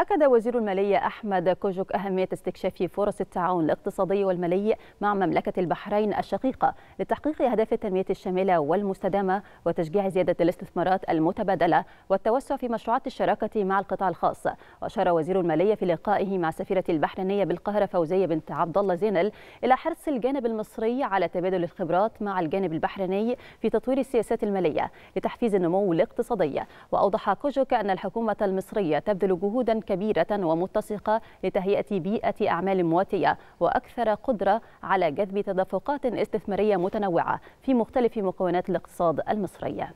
أكد وزير المالية أحمد كوجوك أهمية استكشاف فرص التعاون الاقتصادي والمالي مع مملكة البحرين الشقيقة لتحقيق أهداف التنمية الشاملة والمستدامة وتشجيع زيادة الاستثمارات المتبادلة والتوسع في مشروعات الشراكة مع القطاع الخاص وأشار وزير المالية في لقائه مع سفيرة البحرينية بالقاهرة فوزية بنت عبد الله زينل إلى حرص الجانب المصري على تبادل الخبرات مع الجانب البحريني في تطوير السياسات المالية لتحفيز النمو الاقتصادي وأوضح كوجوك أن الحكومة المصرية تبذل جهودا كبيرة ومتسقة لتهيئة بيئة أعمال مواتية وأكثر قدرة على جذب تدفقات استثمارية متنوعة في مختلف مكونات الاقتصاد المصري